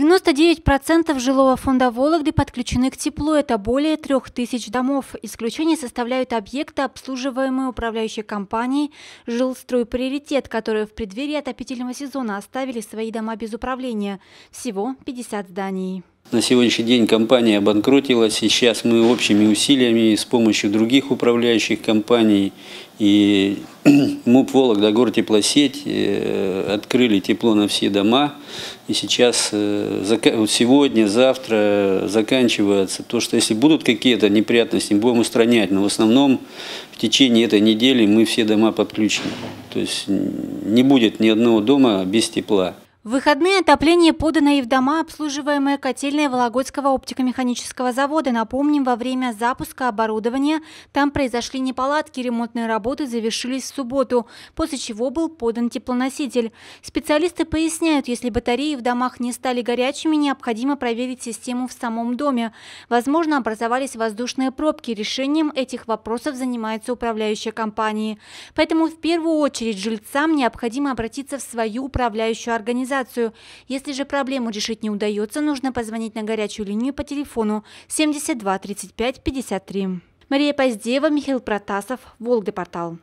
99% жилого фонда Вологды подключены к теплу, это более 3000 домов. Исключение составляют объекты, обслуживаемые управляющей компанией «Жилстрой Приоритет», которые в преддверии отопительного сезона оставили свои дома без управления. Всего 50 зданий. На сегодняшний день компания обанкротилась, и сейчас мы общими усилиями с помощью других управляющих компаний и МУП «Вологда» гортеплосеть э, открыли тепло на все дома. И сейчас, э, сегодня, завтра заканчивается то, что если будут какие-то неприятности, будем устранять. Но в основном в течение этой недели мы все дома подключим. То есть не будет ни одного дома без тепла. В выходные отопление подано и в дома, обслуживаемые котельной Вологодского оптико-механического завода. Напомним, во время запуска оборудования там произошли неполадки, ремонтные работы завершились в субботу, после чего был подан теплоноситель. Специалисты поясняют, если батареи в домах не стали горячими, необходимо проверить систему в самом доме. Возможно, образовались воздушные пробки. Решением этих вопросов занимаются управляющая компания. Поэтому в первую очередь жильцам необходимо обратиться в свою управляющую организацию организацию. Если же проблему решить не удается, нужно позвонить на горячую линию по телефону 72 35 53. Мария Поздеева, Михаил Протасов, Волгодепортал.